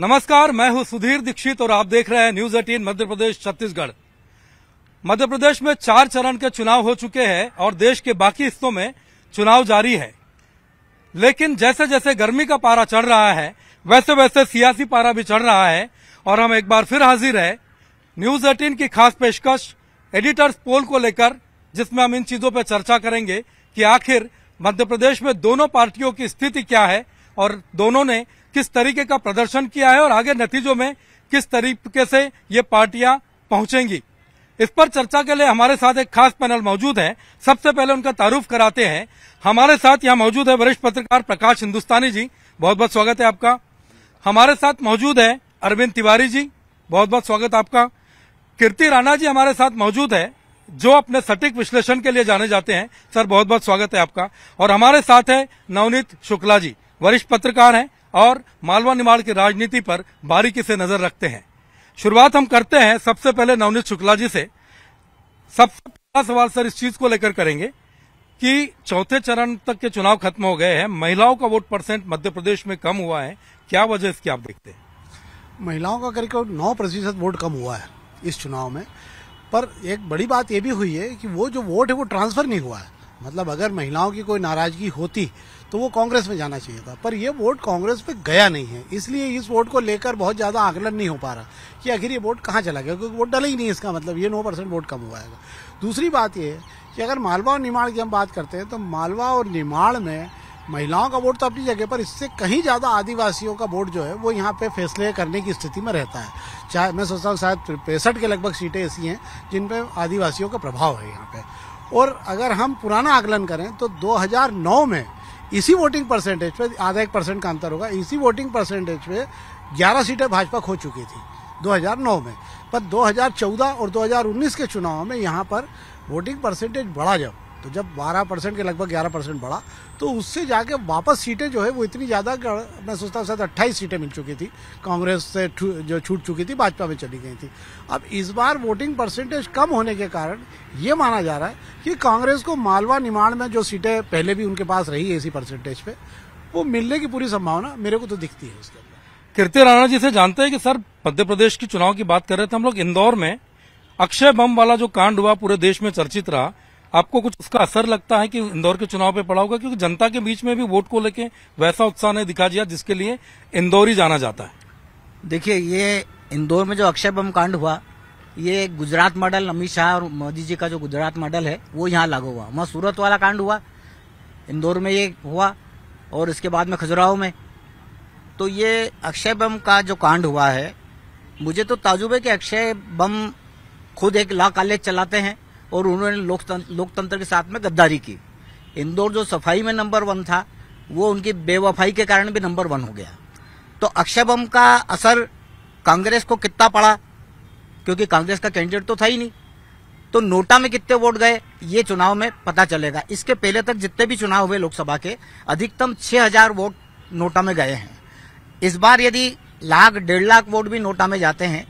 नमस्कार मैं हूं सुधीर दीक्षित और आप देख रहे हैं न्यूज एटीन मध्य प्रदेश छत्तीसगढ़ मध्य प्रदेश में चार चरण के चुनाव हो चुके हैं और देश के बाकी हिस्सों में चुनाव जारी है लेकिन जैसे जैसे गर्मी का पारा चढ़ रहा है वैसे वैसे सियासी पारा भी चढ़ रहा है और हम एक बार फिर हाजिर है न्यूज एटीन की खास पेशकश एडिटर्स पोल को लेकर जिसमें हम इन चीजों पर चर्चा करेंगे कि आखिर मध्य प्रदेश में दोनों पार्टियों की स्थिति क्या है और दोनों ने किस तरीके का प्रदर्शन किया है और आगे नतीजों में किस तरीके से ये पार्टियां पहुंचेंगी इस पर चर्चा के लिए हमारे साथ एक खास पैनल मौजूद है सबसे पहले उनका तारुफ कराते हैं हमारे साथ यहाँ मौजूद है वरिष्ठ पत्रकार प्रकाश हिंदुस्तानी जी बहुत बहुत स्वागत है आपका हमारे साथ मौजूद है अरविंद तिवारी जी बहुत बहुत स्वागत आपका कीर्ति राणा जी हमारे साथ मौजूद है जो अपने सटीक विश्लेषण के लिए जाने जाते हैं सर बहुत बहुत स्वागत है आपका और हमारे साथ है नवनीत शुक्ला जी वरिष्ठ पत्रकार हैं और मालवा निमाड़ की राजनीति पर बारीकी से नजर रखते हैं शुरुआत हम करते हैं सबसे पहले नवनीत शुक्ला जी से सबसे पहला सवाल सर इस चीज को लेकर करेंगे कि चौथे चरण तक के चुनाव खत्म हो गए हैं महिलाओं का वोट परसेंट मध्य प्रदेश में कम हुआ है क्या वजह इसकी आप देखते हैं महिलाओं का करीब नौ प्रतिशत वोट कम हुआ है इस चुनाव में पर एक बड़ी बात यह भी हुई है कि वो जो वोट है वो ट्रांसफर नहीं हुआ है मतलब अगर महिलाओं की कोई नाराजगी होती तो वो कांग्रेस में जाना चाहिए था पर ये वोट कांग्रेस पे गया नहीं है इसलिए इस वोट को लेकर बहुत ज़्यादा आकलन नहीं हो पा रहा कि आखिर ये वोट कहाँ चला गया क्योंकि वोट डला ही नहीं इसका मतलब ये नौ परसेंट वोट कम हुआ है दूसरी बात ये है कि अगर मालवा और निमाड़ की हम बात करते हैं तो मालवा और निमाड़ में महिलाओं का वोट तो अपनी जगह पर इससे कहीं ज़्यादा आदिवासियों का वोट जो है वो यहाँ पे फैसले करने की स्थिति में रहता है चाहे मैं सोचता हूँ शायद पैंसठ के लगभग सीटें ऐसी हैं जिन पर आदिवासियों का प्रभाव है यहाँ पे और अगर हम पुराना आकलन करें तो 2009 में इसी वोटिंग परसेंटेज पे आधा एक परसेंट का अंतर होगा इसी वोटिंग परसेंटेज पे 11 सीटें भाजपा खो चुकी थी 2009 में पर 2014 और 2019 के चुनाव में यहाँ पर वोटिंग परसेंटेज बढ़ा जब तो जब 12 परसेंट के लगभग 11 परसेंट बढ़ा तो उससे जाके वापस सीटें जो है वो इतनी ज़्यादा मैं सोचता हूँ शायद अट्ठाईस सीटें मिल चुकी थी कांग्रेस से जो छूट चुकी थी भाजपा में चली गई थी अब इस बार वोटिंग परसेंटेज कम होने के कारण ये माना जा रहा है कि कांग्रेस को मालवा निमाड़ में जो सीटें पहले भी उनके पास रही है इसी परसेंटेज पे वो मिलने की पूरी संभावना मेरे को तो दिखती है उसके अंदर कीर्ति राणा जी से जानते हैं कि सर मध्य प्रदेश की चुनाव की बात कर रहे थे हम लोग इंदौर में अक्षय बम वाला जो कांड हुआ पूरे देश में चर्चित रहा आपको कुछ उसका असर लगता है कि इंदौर के चुनाव पे पड़ा होगा क्योंकि जनता के बीच में भी वोट को लेके वैसा उत्साह नहीं दिखा दिया जिसके लिए इंदौर ही जाना जाता है देखिए ये इंदौर में जो अक्षय बम कांड हुआ ये गुजरात मॉडल अमित शाह और मोदी जी का जो गुजरात मॉडल है वो यहाँ लागू हुआ वहाँ सूरत वाला कांड हुआ इंदौर में ये हुआ और इसके बाद में खजुराहो में तो ये अक्षय बम का जो कांड हुआ है मुझे तो ताजुब है कि अक्षय बम खुद एक लॉ कॉलेज चलाते हैं और उन्होंने लोकतंत्र लोकतंत्र के साथ में गद्दारी की इंदौर जो सफाई में नंबर वन था वो उनकी बेवफाई के कारण भी नंबर वन हो गया तो अक्षय बम का असर कांग्रेस को कितना पड़ा क्योंकि कांग्रेस का कैंडिडेट तो था ही नहीं तो नोटा में कितने वोट गए ये चुनाव में पता चलेगा इसके पहले तक जितने भी चुनाव हुए लोकसभा के अधिकतम 6000 वोट नोटा में गए हैं इस बार यदि लाख डेढ़ लाख वोट भी नोटा में जाते हैं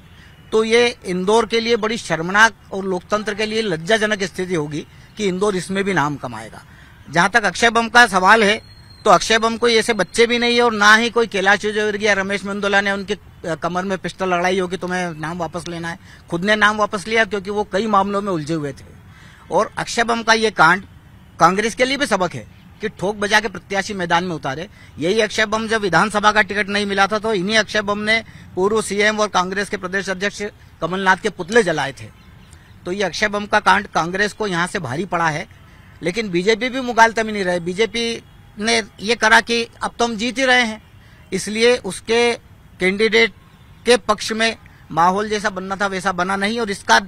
तो ये इंदौर के लिए बड़ी शर्मनाक और लोकतंत्र के लिए लज्जाजनक स्थिति होगी कि इंदौर इसमें भी नाम कमाएगा जहां तक अक्षय बम का सवाल है तो अक्षय बम कोई ऐसे बच्चे भी नहीं है और ना ही कोई कैलाश विजयवर्गीय या रमेश मंदोला ने उनके कमर में पिस्टल लड़ाई होगी तुम्हें तो नाम वापस लेना है खुद ने नाम वापस लिया क्योंकि वो कई मामलों में उलझे हुए थे और अक्षय बम का ये कांड कांग्रेस के लिए भी सबक है कि ठोक बजा के प्रत्याशी मैदान में उतारे यही अक्षय बम जब विधानसभा का टिकट नहीं मिला था तो इन्हीं अक्षय बम ने पूर्व सीएम और कांग्रेस के प्रदेश अध्यक्ष कमलनाथ के पुतले जलाए थे तो ये अक्षय बम का कांड कांग्रेस को यहाँ से भारी पड़ा है लेकिन बीजेपी भी मुगाल तमी नहीं रहे बीजेपी ने ये करा कि अब तो हम जीत ही रहे हैं इसलिए उसके कैंडिडेट के पक्ष में माहौल जैसा बनना था वैसा बना नहीं और इसका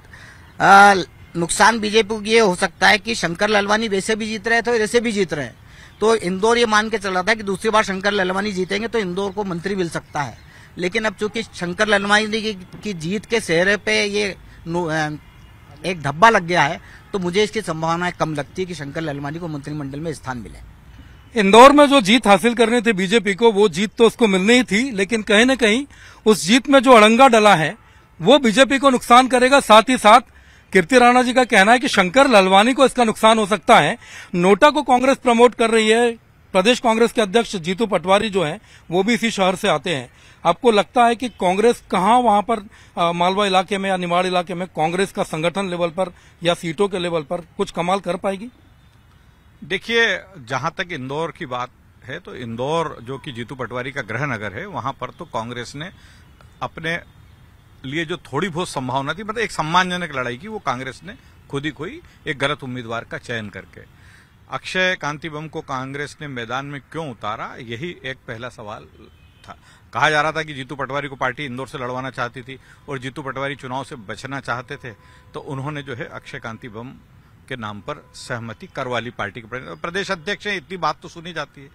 आ, नुकसान बीजेपी को ये हो सकता है कि शंकर ललवानी वैसे भी जीत रहे थे और ऐसे भी जीत रहे हैं तो इंदौर ये मान के चल रहा था कि दूसरी बार शंकर ललवानी जीतेंगे तो इंदौर को मंत्री मिल सकता है लेकिन अब चूंकि शंकर ललवानी की, की जीत के चेहरे पे ये एक धब्बा लग गया है तो मुझे इसकी संभावना कम लगती है कि शंकर ललवानी को मंत्रिमंडल में स्थान मिले इंदौर में जो जीत हासिल करनी थी बीजेपी को वो जीत तो उसको मिलनी ही थी लेकिन कहीं ना कहीं उस जीत में जो अड़ंगा डला है वो बीजेपी को नुकसान करेगा साथ ही साथ कीर्ति राणा जी का कहना है कि शंकर ललवानी को इसका नुकसान हो सकता है नोटा को कांग्रेस प्रमोट कर रही है प्रदेश कांग्रेस के अध्यक्ष जीतू पटवारी जो हैं वो भी इसी शहर से आते हैं आपको लगता है कि कांग्रेस कहाँ वहां पर मालवा इलाके में या निमाड़ इलाके में कांग्रेस का संगठन लेवल पर या सीटों के लेवल पर कुछ कमाल कर पाएगी देखिए जहां तक इंदौर की बात है तो इंदौर जो कि जीतू पटवारी का गृह नगर है वहां पर तो कांग्रेस ने अपने लिए जो थोड़ी बहुत संभावना थी मतलब एक सम्मानजनक लड़ाई की वो कांग्रेस ने खुद ही खोई एक गलत उम्मीदवार का चयन करके अक्षय कांति बम को कांग्रेस ने मैदान में क्यों उतारा यही एक पहला सवाल था कहा जा रहा था कि जीतू पटवारी को पार्टी इंदौर से लड़वाना चाहती थी और जीतू पटवारी चुनाव से बचना चाहते थे तो उन्होंने जो है अक्षय कांति बम के नाम पर सहमति करवा ली पार्टी के प्रदेश अध्यक्ष इतनी बात तो सुनी जाती है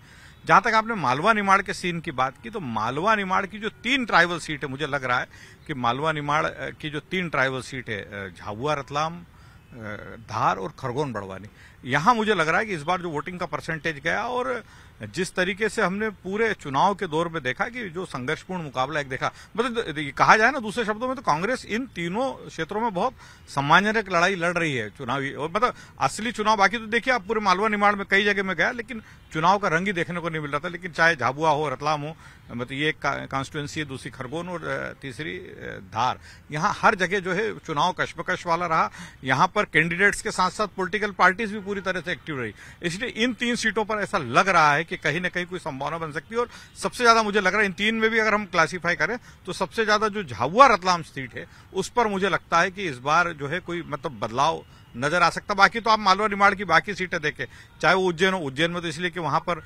जहां तक आपने मालवा निमाड़ के सीन की बात की तो मालवा निमाड़ की जो तीन ट्राइबल सीट है मुझे लग रहा है कि मालवा निमाड़ की जो तीन ट्राइबल सीट है झाबुआ रतलाम धार और खरगोन बड़वानी यहाँ मुझे लग रहा है कि इस बार जो वोटिंग का परसेंटेज गया और जिस तरीके से हमने पूरे चुनाव के दौर में देखा कि जो संघर्षपूर्ण मुकाबला एक देखा मतलब कहा जाए ना दूसरे शब्दों में तो कांग्रेस इन तीनों क्षेत्रों में बहुत सम्मानजनक लड़ाई लड़ रही है चुनावी और मतलब असली चुनाव बाकी तो देखिए आप पूरे मालवा निमाड़ में कई जगह में गया लेकिन चुनाव का रंग ही देखने को नहीं मिल रहा था लेकिन चाहे झाबुआ हो रतलाम हो मतलब ये कॉन्स्टिट्युएंसी है दूसरी खरगोन और तीसरी धार यहाँ हर जगह जो है चुनाव कश्मकश वाला रहा यहाँ पर कैंडिडेट्स के साथ साथ पॉलिटिकल पार्टीज भी पूरी तरह से एक्टिव रही इसलिए इन तीन सीटों पर ऐसा लग रहा है कि कहीं ना कहीं कोई संभावना बन सकती है और सबसे ज्यादा मुझे लग रहा है इन तीन में भी अगर हम क्लासीफाई करें तो सबसे ज्यादा जो झाबुआ रतलाम सीट है उस पर मुझे लगता है कि इस बार जो है कोई मतलब बदलाव नज़र आ सकता बाकी तो आप मालवा निमाड़ की बाकी सीटें देखें चाहे वो उज्जैन हो उज्जैन में तो इसलिए कि वहाँ पर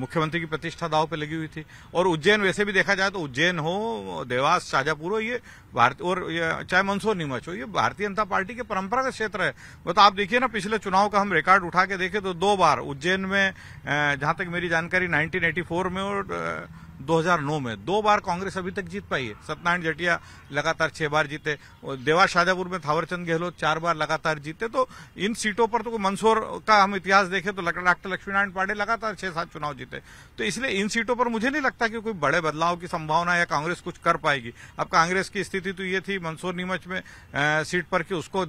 मुख्यमंत्री की प्रतिष्ठा दाव पे लगी हुई थी और उज्जैन वैसे भी देखा जाए तो उज्जैन हो देवास शाहजहापुर हो ये भारतीय और चाहे मंसूर नीमच हो ये भारतीय जनता पार्टी के परंपरागत क्षेत्र है वो तो आप देखिए ना पिछले चुनाव का हम रिकॉर्ड उठा के देखें तो दो बार उज्जैन में जहाँ तक मेरी जानकारी नाइनटीन में और 2009 में दो बार कांग्रेस अभी तक जीत पाई है सत्यनारायण जटिया लगातार छह बार जीते देवा शाजापुर में थावरचंद गहलोत चार बार लगातार जीते तो इन सीटों पर तो मंदसौर का हम इतिहास देखें तो डॉक्टर लक्ष्मीनारायण पांडे लगातार छह सात चुनाव जीते तो इसलिए इन सीटों पर मुझे नहीं लगता कि कोई बड़े बदलाव की संभावना या कांग्रेस कुछ कर पाएगी अब कांग्रेस की स्थिति तो ये थी मंदसौर नीमच में सीट पर कि उसको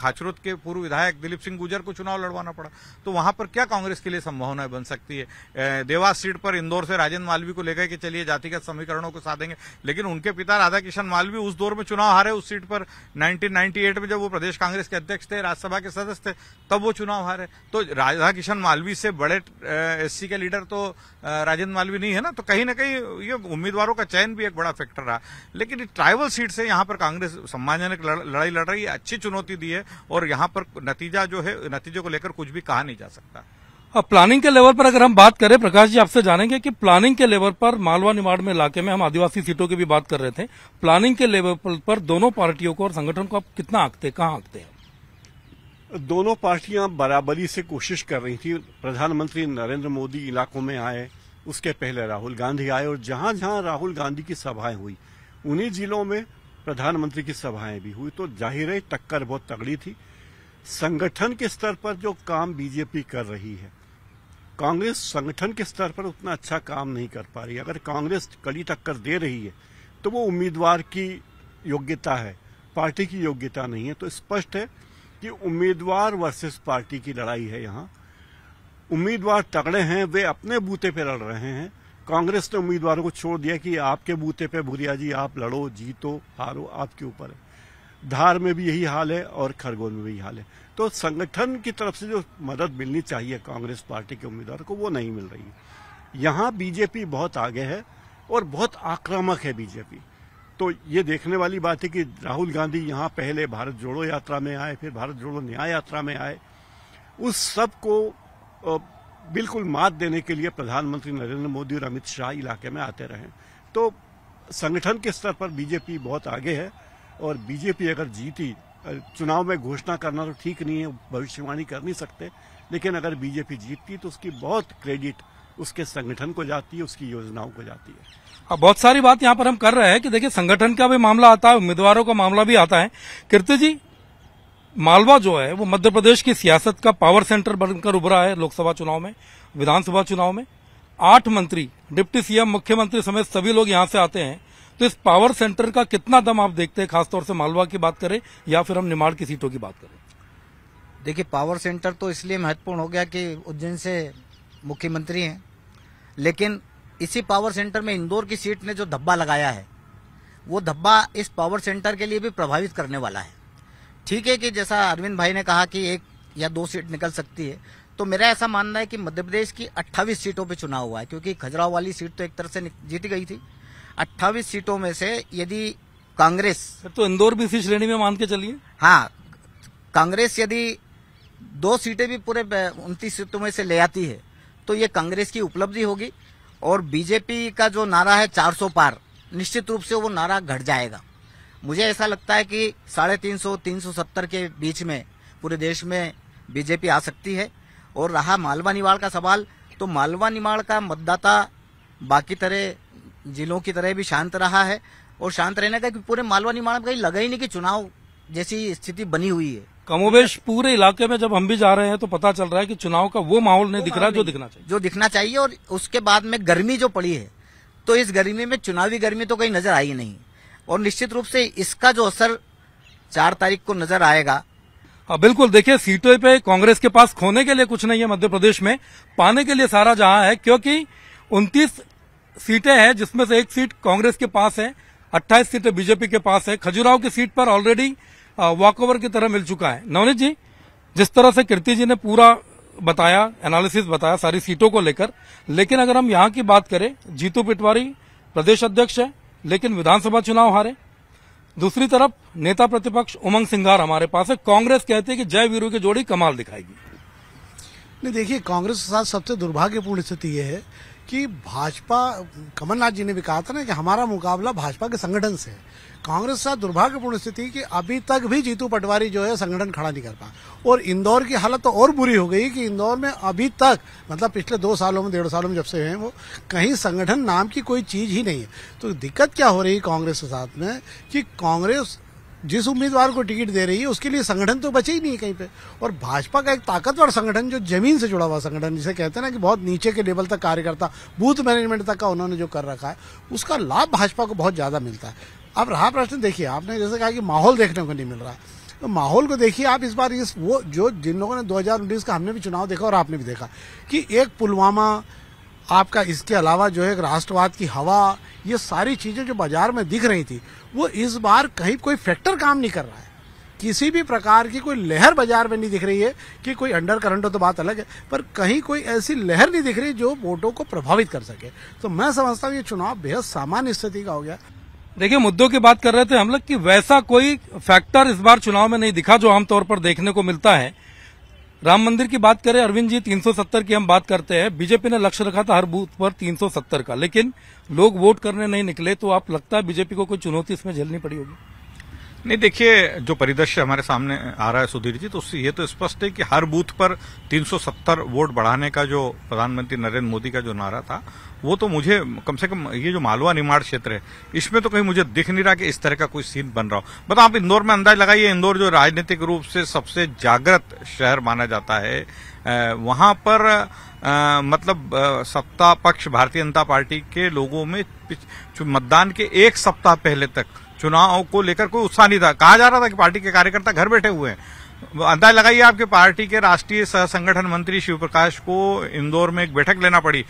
खाचरोत के पूर्व विधायक दिलीप सिंह गुजर को चुनाव लड़वाना पड़ा तो वहां पर क्या कांग्रेस के लिए संभावनाएं बन सकती है देवास सीट पर इंदौर से राजेंद्र मालवी को लेकर कि चलिए जातिगत समीकरणों को साधेंगे लेकिन उनके पिता राधा किशन मालवी उस दौर में चुनाव हारे उस सीट पर 1998 में जब वो प्रदेश कांग्रेस के अध्यक्ष थे राज्यसभा के सदस्य थे तब वो चुनाव हारे तो राधा किशन मालवी से बड़े एस के लीडर तो राजेंद्र मालवी नहीं है ना तो कहीं ना कहीं ये उम्मीदवारों का चयन भी एक बड़ा फैक्टर रहा लेकिन ट्राइबल सीट से यहाँ पर कांग्रेस सम्मानजनक लड़ाई लड़ रही है अच्छी चुनौती दी है और यहाँ पर नतीजा जो है नतीजों को लेकर कुछ भी कहा नहीं जा सकता अब प्लानिंग के लेवल पर अगर हम बात करें प्रकाश जी आपसे जानेंगे कि प्लानिंग के लेवल पर मालवा निमाड़ में इलाके में हम आदिवासी सीटों की भी बात कर रहे थे प्लानिंग के लेवल पर दोनों पार्टियों को और संगठन को आप कितना आंकते कहाँ आंकते हैं दोनों पार्टियां बराबरी से कोशिश कर रही थी प्रधानमंत्री नरेंद्र मोदी इलाकों में आए उसके पहले राहुल गांधी आए और जहां जहां राहुल गांधी की सभाएं हुई उन्हीं जिलों में प्रधानमंत्री की सभाएं भी हुई तो जाहिर है टक्कर बहुत तगड़ी थी संगठन के स्तर पर जो काम बीजेपी कर रही है कांग्रेस संगठन के स्तर पर उतना अच्छा काम नहीं कर पा रही अगर कांग्रेस कड़ी टक्कर दे रही है तो वो उम्मीदवार की योग्यता है पार्टी की योग्यता नहीं है तो स्पष्ट है कि उम्मीदवार वर्सेस पार्टी की लड़ाई है यहाँ उम्मीदवार तगड़े हैं वे अपने बूते पे लड़ रहे हैं कांग्रेस ने उम्मीदवारों को छोड़ दिया कि आपके बूते पे भूरिया जी आप लड़ो जीतो हारो आपके ऊपर है धार में भी यही हाल है और खरगोन में भी यही हाल है तो संगठन की तरफ से जो मदद मिलनी चाहिए कांग्रेस पार्टी के उम्मीदवार को वो नहीं मिल रही यहाँ बीजेपी बहुत आगे है और बहुत आक्रामक है बीजेपी तो ये देखने वाली बात है कि राहुल गांधी यहाँ पहले भारत जोड़ो यात्रा में आए फिर भारत जोड़ो न्याय यात्रा में आए उस सब को बिल्कुल मात देने के लिए प्रधानमंत्री नरेंद्र मोदी और अमित शाह इलाके में आते रहे तो संगठन के स्तर पर बीजेपी बहुत आगे है और बीजेपी अगर जीती चुनाव में घोषणा करना तो ठीक नहीं है भविष्यवाणी कर नहीं सकते लेकिन अगर बीजेपी जीतती तो उसकी बहुत क्रेडिट उसके संगठन को जाती है उसकी योजनाओं को जाती है अब बहुत सारी बात यहाँ पर हम कर रहे हैं कि देखिए संगठन का भी मामला आता है उम्मीदवारों का मामला भी आता है कीर्ति जी मालवा जो है वो मध्य प्रदेश की सियासत का पावर सेंटर बनकर उभरा है लोकसभा चुनाव में विधानसभा चुनाव में आठ मंत्री डिप्टी सीएम मुख्यमंत्री समेत सभी लोग यहाँ से आते हैं तो इस पावर सेंटर का कितना दम आप देखते हैं खासतौर से मालवा की बात करें या फिर हम निमाड़ की सीटों की बात करें देखिए पावर सेंटर तो इसलिए महत्वपूर्ण हो गया कि उज्जैन से मुख्यमंत्री हैं लेकिन इसी पावर सेंटर में इंदौर की सीट ने जो धब्बा लगाया है वो धब्बा इस पावर सेंटर के लिए भी प्रभावित करने वाला है ठीक है कि जैसा अरविंद भाई ने कहा कि एक या दो सीट निकल सकती है तो मेरा ऐसा मानना है कि मध्य प्रदेश की 28 सीटों पे चुनाव हुआ है क्योंकि खजराव वाली सीट तो एक तरह से जीती गई थी अट्ठावी सीटों में से यदि कांग्रेस तो इंदौर भी इसी श्रेणी में मान के चलिए हाँ कांग्रेस यदि दो सीटें भी पूरे उनतीस सीटों में से ले आती है तो ये कांग्रेस की उपलब्धि होगी और बीजेपी का जो नारा है 400 पार निश्चित रूप से वो नारा घट जाएगा मुझे ऐसा लगता है कि साढ़े तीन सौ तीन सौ सत्तर के बीच में पूरे देश में बीजेपी आ सकती है और रहा मालवा निवाड़ का सवाल तो मालवा निवाड़ का मतदाता बाकी तरह जिलों की तरह भी शांत रहा है और शांत रहने का पूरे मालवा निमाण में कहीं लगा ही नहीं कि चुनाव जैसी स्थिति बनी हुई है कमोबेश पूरे इलाके में जब हम भी जा रहे हैं तो पता चल रहा है कि चुनाव का वो माहौल नहीं दिख रहा जो दिखना चाहिए जो दिखना चाहिए और उसके बाद में गर्मी जो पड़ी है तो इस गर्मी में चुनावी गर्मी तो कहीं नजर आई नहीं और निश्चित रूप से इसका जो असर चार तारीख को नजर आएगा हाँ बिल्कुल देखिए सीटों पे कांग्रेस के पास खोने के लिए कुछ नहीं है मध्य प्रदेश में पाने के लिए सारा जहां है क्योंकि 29 सीटें हैं जिसमें से एक सीट कांग्रेस के पास है 28 सीटें बीजेपी के पास है खजुराव की सीट पर ऑलरेडी वॉकओवर की तरह मिल चुका है नवनीत जी जिस तरह से कीर्ति जी ने पूरा बताया एनालिसिस बताया सारी सीटों को लेकर लेकिन अगर हम यहाँ की बात करें जीतू पिटवारी प्रदेश अध्यक्ष है लेकिन विधानसभा चुनाव हारे दूसरी तरफ नेता प्रतिपक्ष उमंग सिंगार हमारे पास है कांग्रेस कहती है कि जय वीरू की जोड़ी कमाल दिखाएगी नहीं देखिए कांग्रेस के साथ सबसे दुर्भाग्यपूर्ण स्थिति यह है कि भाजपा कमलनाथ जी ने भी कहा था ना कि हमारा मुकाबला भाजपा के संगठन से है कांग्रेस का दुर्भाग्यपूर्ण स्थिति कि अभी तक भी जीतू पटवारी जो है संगठन खड़ा नहीं कर पा और इंदौर की हालत तो और बुरी हो गई कि इंदौर में अभी तक मतलब पिछले दो सालों में डेढ़ सालों में जब से हैं वो कहीं संगठन नाम की कोई चीज ही नहीं है तो दिक्कत क्या हो रही है कांग्रेस के साथ में कि कांग्रेस जिस उम्मीदवार को टिकट दे रही है उसके लिए संगठन तो बचे ही नहीं है कहीं पे और भाजपा का एक ताकतवर संगठन जो जमीन से जुड़ा हुआ संगठन जिसे कहते हैं ना कि बहुत नीचे के लेवल तक कार्यकर्ता बूथ मैनेजमेंट तक का उन्होंने जो कर रखा है उसका लाभ भाजपा को बहुत ज़्यादा मिलता है अब रहा प्रश्न देखिए आपने जैसे कहा कि माहौल देखने को नहीं मिल रहा तो माहौल को देखिए आप इस बार इस वो जो जिन लोगों ने दो का हमने भी चुनाव देखा और आपने भी देखा कि एक पुलवामा आपका इसके अलावा जो है राष्ट्रवाद की हवा ये सारी चीज़ें जो बाजार में दिख रही थी वो इस बार कहीं कोई फैक्टर काम नहीं कर रहा है किसी भी प्रकार की कोई लहर बाजार में नहीं दिख रही है कि कोई अंडर करंट हो तो बात अलग है पर कहीं कोई ऐसी लहर नहीं दिख रही जो वोटों को प्रभावित कर सके तो मैं समझता हूँ ये चुनाव बेहद सामान्य स्थिति का हो गया देखिए मुद्दों की बात कर रहे थे हम लोग कि वैसा कोई फैक्टर इस बार चुनाव में नहीं दिखा जो आमतौर पर देखने को मिलता है राम मंदिर की बात करें अरविंद जी 370 की हम बात करते हैं बीजेपी ने लक्ष्य रखा था हर बूथ पर 370 का लेकिन लोग वोट करने नहीं निकले तो आप लगता है बीजेपी को कोई चुनौती इसमें झेलनी पड़ी होगी नहीं देखिए जो परिदृश्य हमारे सामने आ रहा है सुधीर जी तो उससे ये तो स्पष्ट है कि हर बूथ पर 370 वोट बढ़ाने का जो प्रधानमंत्री नरेंद्र मोदी का जो नारा था वो तो मुझे कम से कम ये जो मालवा निर्माण क्षेत्र है इसमें तो कहीं मुझे दिख नहीं रहा कि इस तरह का कोई सीन बन रहा हो बता आप इंदौर में अंदाज लगाइए इंदौर जो राजनीतिक रूप से सबसे जागृत शहर माना जाता है वहां पर आ, मतलब आ, सत्ता पक्ष भारतीय जनता पार्टी के लोगों में मतदान के एक सप्ताह पहले तक चुनाव को लेकर कोई उत्साह नहीं था कहा जा रहा था कि पार्टी के कार्यकर्ता घर बैठे हुए हैं अंदाज लगाइए आपके पार्टी के राष्ट्रीय सह संगठन मंत्री शिव प्रकाश को इंदौर में एक बैठक लेना पड़ी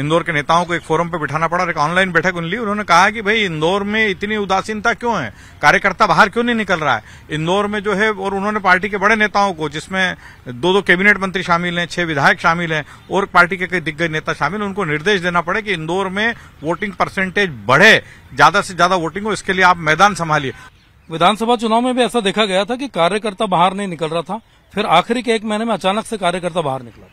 इंदौर के नेताओं को एक फोरम पर बिठाना पड़ा एक ऑनलाइन बैठक उन ली उन्होंने कहा कि भाई इंदौर में इतनी उदासीनता क्यों है कार्यकर्ता बाहर क्यों नहीं निकल रहा है इंदौर में जो है और उन्होंने पार्टी के बड़े नेताओं को जिसमें दो दो कैबिनेट मंत्री शामिल हैं छह विधायक शामिल हैं और पार्टी के कई दिग्गज नेता शामिल हैं उनको निर्देश देना पड़े कि इंदौर में वोटिंग परसेंटेज बढ़े ज्यादा से ज्यादा वोटिंग हो इसके लिए आप मैदान संभालिए विधानसभा चुनाव में भी ऐसा देखा गया था कि कार्यकर्ता बाहर नहीं निकल रहा था फिर आखिरी के एक महीने में अचानक से कार्यकर्ता बाहर निकला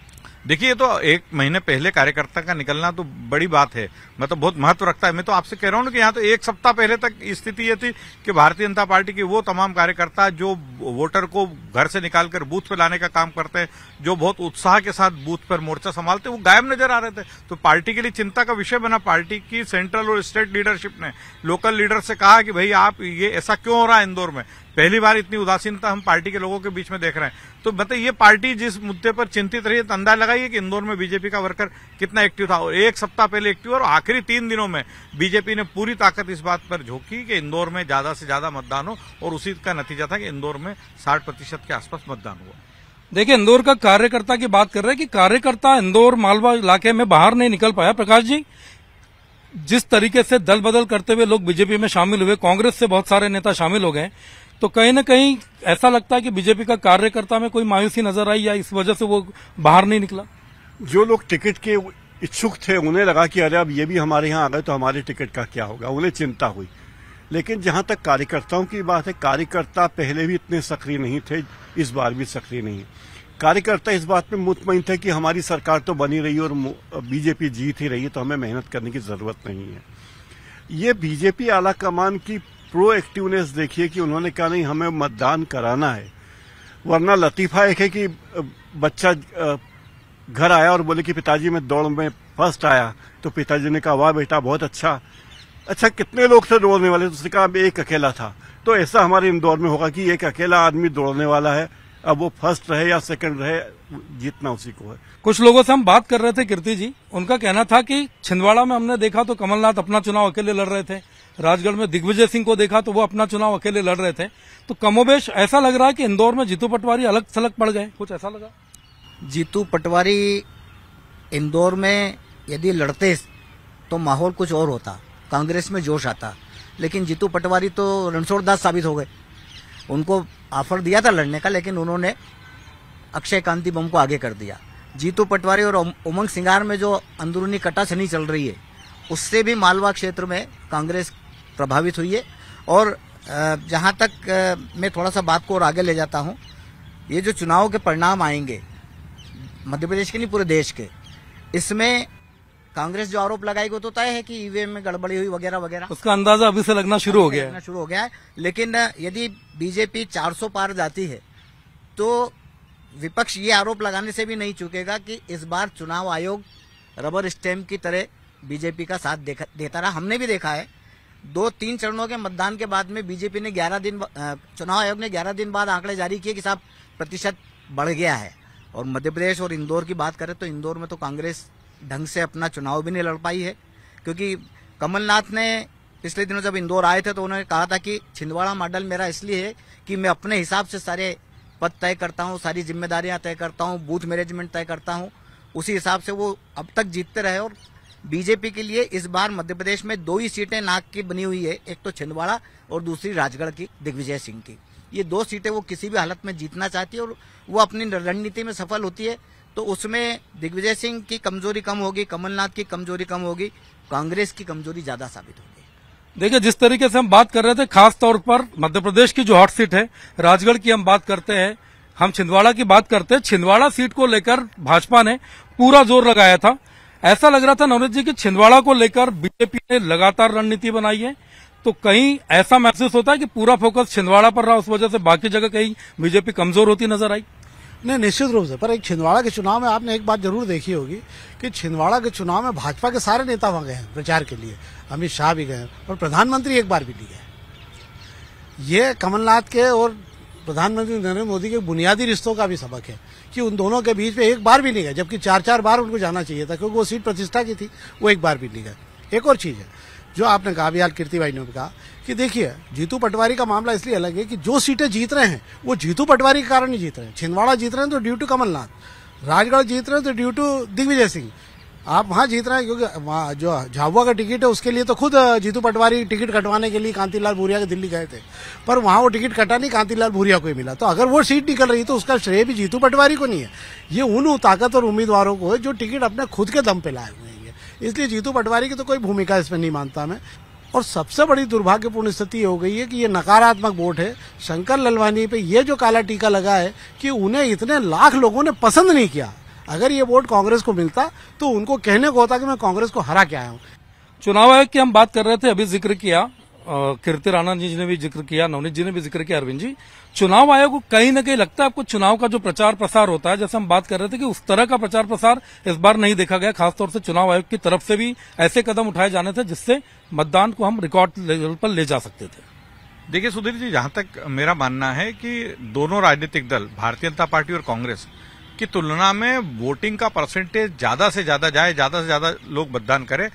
देखिए ये तो एक महीने पहले कार्यकर्ता का निकलना तो बड़ी बात है मैं तो बहुत महत्व रखता है मैं तो आपसे कह रहा हूँ ना कि यहाँ तो एक सप्ताह पहले तक स्थिति ये थी कि भारतीय जनता पार्टी के वो तमाम कार्यकर्ता जो वोटर को घर से निकालकर बूथ पर लाने का काम करते हैं जो बहुत उत्साह के साथ बूथ पर मोर्चा संभालते वो गायब नजर आ रहे थे तो पार्टी के लिए चिंता का विषय बना पार्टी की सेंट्रल और स्टेट लीडरशिप ने लोकल लीडर से कहा कि भाई आप ये ऐसा क्यों हो रहा है इंदौर में पहली बार इतनी उदासीनता हम पार्टी के लोगों के बीच में देख रहे हैं तो बताइए ये पार्टी जिस मुद्दे पर चिंतित रही है तो अंदाज लगाइए कि इंदौर में बीजेपी का वर्कर कितना एक्टिव था और एक सप्ताह पहले एक्टिव और आखिरी तीन दिनों में बीजेपी ने पूरी ताकत इस बात पर झोंकी कि इंदौर में ज्यादा से ज्यादा मतदान हो और उसी का नतीजा था कि इंदौर में साठ प्रतिशत के आसपास मतदान हुआ देखिये इंदौर का कार्यकर्ता की बात कर रहे हैं कि कार्यकर्ता इंदौर मालवा इलाके में बाहर नहीं निकल पाया प्रकाश जी जिस तरीके से दल बदल करते हुए लोग बीजेपी में शामिल हुए कांग्रेस से बहुत सारे नेता शामिल हो गए तो कहीं ना कहीं ऐसा लगता है कि बीजेपी का कार्यकर्ता में कोई मायूसी नजर आई या इस वजह से वो बाहर नहीं निकला जो लोग टिकट के इच्छुक थे उन्हें लगा कि अरे अब ये भी हमारे यहाँ आ गए तो हमारे टिकट का क्या होगा उन्हें चिंता हुई लेकिन जहां तक कार्यकर्ताओं की बात है कार्यकर्ता पहले भी इतने सक्रिय नहीं थे इस बार भी सक्रिय नहीं कार्यकर्ता इस बात में मुतमिन थे कि हमारी सरकार तो बनी रही और बीजेपी जीत ही रही है तो हमें मेहनत करने की जरूरत नहीं है ये बीजेपी आला कमान की प्रो एक्टिवनेस देखिए कि उन्होंने कहा नहीं हमें मतदान कराना है वरना लतीफा एक है कि बच्चा घर आया और बोले कि पिताजी मैं दौड़ में फर्स्ट आया तो पिताजी ने कहा वाह बेटा बहुत अच्छा अच्छा कितने लोग थे दौड़ने वाले तो उसने कहा अब एक अकेला था तो ऐसा हमारे इंदौर में होगा कि एक अकेला आदमी दौड़ने वाला है अब वो फर्स्ट रहे या सेकंड रहे जीतना उसी को है कुछ लोगों से हम बात कर रहे थे कीर्ति जी उनका कहना था कि छिंदवाड़ा में हमने देखा तो कमलनाथ अपना चुनाव अकेले लड़ रहे थे राजगढ़ में दिग्विजय सिंह को देखा तो वो अपना चुनाव अकेले लड़ रहे थे तो कमोबेश ऐसा लग रहा है कि इंदौर में जीतू पटवारी अलग थलग पड़ गए कुछ ऐसा लगा जीतू पटवारी इंदौर में यदि लड़ते तो माहौल कुछ और होता कांग्रेस में जोश आता लेकिन जीतू पटवारी तो रणछोड़ दास साबित हो गए उनको ऑफर दिया था लड़ने का लेकिन उन्होंने अक्षय कांति बम को आगे कर दिया जीतू पटवारी और उमंग सिंगार में जो अंदरूनी कटाछनी चल रही है उससे भी मालवा क्षेत्र में कांग्रेस प्रभावित हुई है और जहाँ तक मैं थोड़ा सा बात को और आगे ले जाता हूँ ये जो चुनाव के परिणाम आएंगे मध्य प्रदेश के नहीं पूरे देश के इसमें कांग्रेस जो आरोप लगाई तो तय है कि ईवीएम में गड़बड़ी हुई वगैरह वगैरह उसका अंदाजा अभी से लगना शुरू हो गया है शुरू हो गया है लेकिन यदि बीजेपी 400 पार जाती है तो विपक्ष ये आरोप लगाने से भी नहीं चुकेगा कि इस बार चुनाव आयोग रबर स्टैम्प की तरह बीजेपी का साथ देता रहा हमने भी देखा है दो तीन चरणों के मतदान के बाद में बीजेपी ने 11 दिन चुनाव आयोग ने 11 दिन बाद आंकड़े जारी किए कि साहब प्रतिशत बढ़ गया है और मध्य प्रदेश और इंदौर की बात करें तो इंदौर में तो कांग्रेस ढंग से अपना चुनाव भी नहीं लड़ पाई है क्योंकि कमलनाथ ने पिछले दिनों जब इंदौर आए थे तो उन्होंने कहा था कि छिंदवाड़ा मॉडल मेरा इसलिए है कि मैं अपने हिसाब से सारे पद तय करता हूँ सारी जिम्मेदारियाँ तय करता हूँ बूथ मैनेजमेंट तय करता हूँ उसी हिसाब से वो अब तक जीतते रहे और बीजेपी के लिए इस बार मध्य प्रदेश में दो ही सीटें नाक की बनी हुई है एक तो छिंदवाड़ा और दूसरी राजगढ़ की दिग्विजय सिंह की ये दो सीटें वो किसी भी हालत में जीतना चाहती है और वो अपनी रणनीति में सफल होती है तो उसमें दिग्विजय सिंह की कमजोरी कम होगी कमलनाथ की कमजोरी कम होगी कांग्रेस की कमजोरी ज्यादा साबित होगी देखिए जिस तरीके से हम बात कर रहे थे खास तौर पर मध्य प्रदेश की जो हॉट सीट है राजगढ़ की हम बात करते हैं हम छिंदवाड़ा की बात करते हैं छिंदवाड़ा सीट को लेकर भाजपा ने पूरा जोर लगाया था ऐसा लग रहा था नवनीत जी की छिंदवाड़ा को लेकर बीजेपी ने लगातार रणनीति बनाई है तो कहीं ऐसा महसूस होता है कि पूरा फोकस छिंदवाड़ा पर रहा उस वजह से बाकी जगह कहीं बीजेपी कमजोर होती नजर आई नहीं निश्चित रूप से पर एक छिंदवाड़ा के चुनाव में आपने एक बात जरूर देखी होगी कि छिंदवाड़ा के चुनाव में भाजपा के सारे नेता वहां गए हैं प्रचार के लिए अमित शाह भी गए और प्रधानमंत्री एक बार भी नहीं गए ये कमलनाथ के और प्रधानमंत्री नरेंद्र मोदी के बुनियादी रिश्तों का भी सबक है कि उन दोनों के बीच में एक बार भी नहीं गए जबकि चार चार बार उनको जाना चाहिए था क्योंकि वो सीट प्रतिष्ठा की थी वो एक बार भी नहीं गए एक और चीज़ है जो आपने कहा बिहार कीर्ति भाई ने कहा कि देखिए जीतू पटवारी का मामला इसलिए अलग है कि जो सीटें जीत रहे हैं वो जीतू पटवारी के कारण ही जीत रहे हैं छिंदवाड़ा जीत रहे हैं तो ड्यू टू कमलनाथ राजगढ़ जीत रहे हैं तो ड्यू टू दिग्विजय सिंह आप वहाँ जीत रहे हैं क्योंकि जो झाबुआ का टिकट है उसके लिए तो खुद जीतू पटवारी टिकट कटवाने के लिए कांतिलाल भूरिया के दिल्ली गए थे पर वहाँ वो टिकट कटा नहीं कांतिलाल भूरिया को ही मिला तो अगर वो सीट निकल रही तो उसका श्रेय भी जीतू पटवारी को नहीं है ये उन ताकतवर उम्मीदवारों को है जो टिकट अपने खुद के दम पे लाए हुए हैं इसलिए जीतू पटवारी की तो कोई भूमिका इसमें नहीं मानता मैं और सबसे बड़ी दुर्भाग्यपूर्ण स्थिति हो गई है कि ये नकारात्मक वोट है शंकर ललवानी पे ये जो काला टीका लगा है कि उन्हें इतने लाख लोगों ने पसंद नहीं किया अगर ये वोट कांग्रेस को मिलता तो उनको कहने को होता कि मैं कांग्रेस को हरा के आया हूँ चुनाव आयोग की हम बात कर रहे थे अभी जिक्र किया कीर्ति राणा जी ने भी जिक्र किया नवनीत जी ने भी जिक्र किया अरविंद जी चुनाव आयोग को कहीं ना कहीं लगता है आपको चुनाव का जो प्रचार प्रसार होता है जैसे हम बात कर रहे थे कि उस तरह का प्रचार प्रसार इस बार नहीं देखा गया खासतौर से चुनाव आयोग की तरफ से भी ऐसे कदम उठाए जाने थे जिससे मतदान को हम रिकॉर्ड लेवल पर ले जा सकते थे देखिए सुधीर जी जहां तक मेरा मानना है कि दोनों राजनीतिक दल भारतीय जनता पार्टी और कांग्रेस की तुलना में वोटिंग का परसेंटेज ज्यादा से ज्यादा जाए ज्यादा से ज्यादा लोग मतदान करें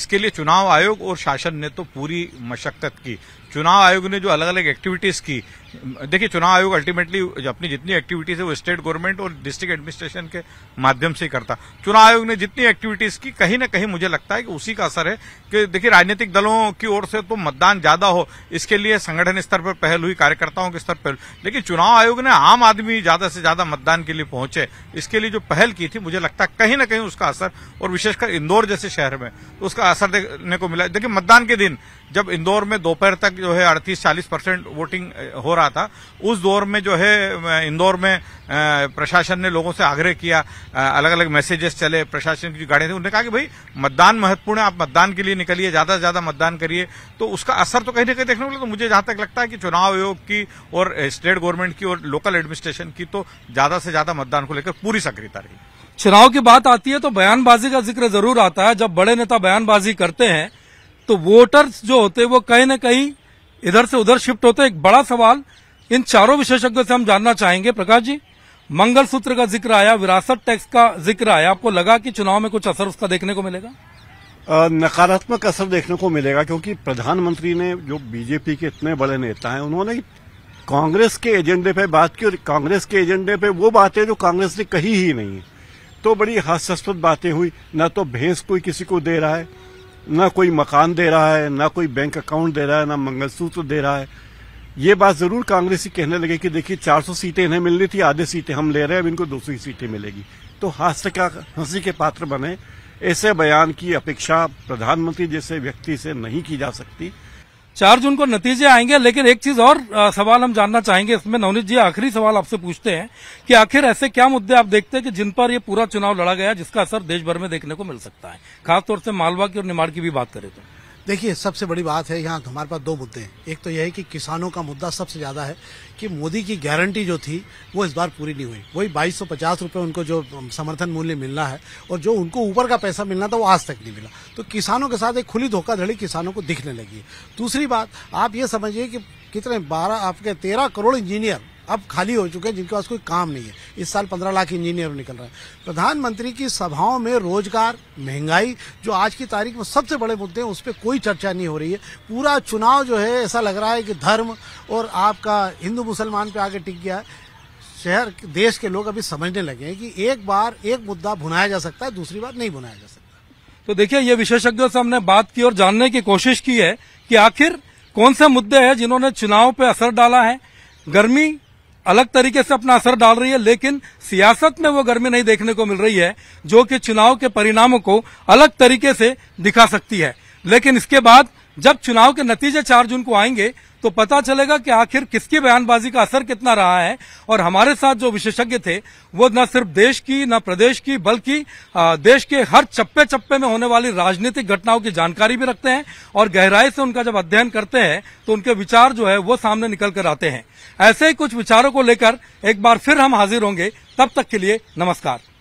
इसके लिए चुनाव आयोग और शासन ने तो पूरी मशक्कत की चुनाव आयोग ने जो अलग अलग एक्टिविटीज की देखिए चुनाव आयोग अल्टीमेटली अपनी जितनी एक्टिविटीज है वो स्टेट गवर्नमेंट और डिस्ट्रिक्ट एडमिनिस्ट्रेशन के माध्यम से करता चुनाव आयोग ने जितनी एक्टिविटीज की कहीं ना कहीं मुझे लगता है कि उसी का असर है कि देखिए राजनीतिक दलों की ओर से तो मतदान ज्यादा हो इसके लिए संगठन स्तर पर पहल हुई कार्यकर्ताओं के स्तर पर लेकिन चुनाव आयोग ने आम आदमी ज्यादा से ज्यादा मतदान के लिए पहुंचे इसके लिए जो पहल की थी मुझे लगता है कहीं ना कहीं उसका असर और विशेषकर इंदौर जैसे शहर में तो उसका असर देखने को मिला देखिए मतदान के दिन जब इंदौर में दोपहर तक जो है अड़तीस चालीस परसेंट वोटिंग हो रहा था उस दौर में जो है इंदौर में प्रशासन ने लोगों से आग्रह किया अलग अलग मैसेजेस चले प्रशासन की जो गाड़ियां थी उन्होंने कहा कि भाई मतदान महत्वपूर्ण है आप मतदान के लिए निकलिए ज्यादा से ज्यादा मतदान करिए तो उसका असर तो कहीं ना कहीं देखने को तो मुझे जहां तक लगता है कि चुनाव आयोग की और स्टेट गवर्नमेंट की और लोकल एडमिनिस्ट्रेशन की तो ज्यादा से ज्यादा मतदान को लेकर पूरी सक्रियता रही चुनाव की बात आती है तो बयानबाजी का जिक्र जरूर आता है जब बड़े नेता बयानबाजी करते हैं तो वोटर्स जो होते हैं वो कहीं ना कहीं इधर से उधर शिफ्ट होते एक बड़ा सवाल इन चारों विशेषज्ञों से हम जानना चाहेंगे प्रकाश जी मंगलसूत्र का जिक्र आया विरासत टैक्स का जिक्र आया आपको लगा कि चुनाव में कुछ असर उसका देखने को मिलेगा नकारात्मक असर देखने को मिलेगा क्योंकि प्रधानमंत्री ने जो बीजेपी के इतने बड़े नेता हैं उन्होंने कांग्रेस के एजेंडे पे बात की और कांग्रेस के एजेंडे पे वो बातें जो कांग्रेस ने कही ही नहीं तो बड़ी हास्यास्पद बातें हुई ना तो भैंस कोई किसी को दे रहा है ना कोई मकान दे रहा है ना कोई बैंक अकाउंट दे रहा है ना मंगलसूत्र दे रहा है ये बात जरूर ही कहने लगे कि देखिए 400 सीटें इन्हें मिलनी थी आधे सीटें हम ले रहे हैं अब इनको दूसरी सीटें मिलेगी तो हास्य का हंसी के पात्र बने ऐसे बयान की अपेक्षा प्रधानमंत्री जैसे व्यक्ति से नहीं की जा सकती चार जून को नतीजे आएंगे लेकिन एक चीज और सवाल हम जानना चाहेंगे इसमें नवनीत जी आखिरी सवाल आपसे पूछते हैं कि आखिर ऐसे क्या मुद्दे आप देखते हैं कि जिन पर ये पूरा चुनाव लड़ा गया जिसका असर देश भर में देखने को मिल सकता है खासतौर से मालवा की और निमाड़ की भी बात करें तो देखिए सबसे बड़ी बात है यहाँ हमारे पास दो मुद्दे हैं एक तो यह है कि किसानों का मुद्दा सबसे ज़्यादा है कि मोदी की गारंटी जो थी वो इस बार पूरी नहीं हुई वही बाईस सौ पचास रुपये उनको जो समर्थन मूल्य मिलना है और जो उनको ऊपर का पैसा मिलना था वो आज तक नहीं मिला तो किसानों के साथ एक खुली धोखाधड़ी किसानों को दिखने लगी है दूसरी बात आप ये समझिए कि कितने बारह आपके तेरह करोड़ इंजीनियर अब खाली हो चुके हैं जिनके पास कोई काम नहीं है इस साल पंद्रह लाख इंजीनियर निकल रहे हैं प्रधानमंत्री की सभाओं में रोजगार महंगाई जो आज की तारीख में सबसे बड़े मुद्दे हैं उस पर कोई चर्चा नहीं हो रही है पूरा चुनाव जो है ऐसा लग रहा है कि धर्म और आपका हिंदू मुसलमान पे आगे टिक गया है शहर देश के लोग अभी समझने लगे हैं कि एक बार एक मुद्दा भुनाया जा सकता है दूसरी बार नहीं भुनाया जा सकता तो देखिए ये विशेषज्ञों से हमने बात की और जानने की कोशिश की है कि आखिर कौन से मुद्दे हैं जिन्होंने चुनाव पे असर डाला है गर्मी अलग तरीके से अपना असर डाल रही है लेकिन सियासत में वो गर्मी नहीं देखने को मिल रही है जो कि चुनाव के परिणामों को अलग तरीके से दिखा सकती है लेकिन इसके बाद जब चुनाव के नतीजे चार जून को आएंगे तो पता चलेगा कि आखिर किसकी बयानबाजी का असर कितना रहा है और हमारे साथ जो विशेषज्ञ थे वो न सिर्फ देश की न प्रदेश की बल्कि देश के हर चप्पे चप्पे में होने वाली राजनीतिक घटनाओं की जानकारी भी रखते हैं और गहराई से उनका जब अध्ययन करते हैं तो उनके विचार जो है वो सामने निकल कर आते हैं ऐसे ही कुछ विचारों को लेकर एक बार फिर हम हाजिर होंगे तब तक के लिए नमस्कार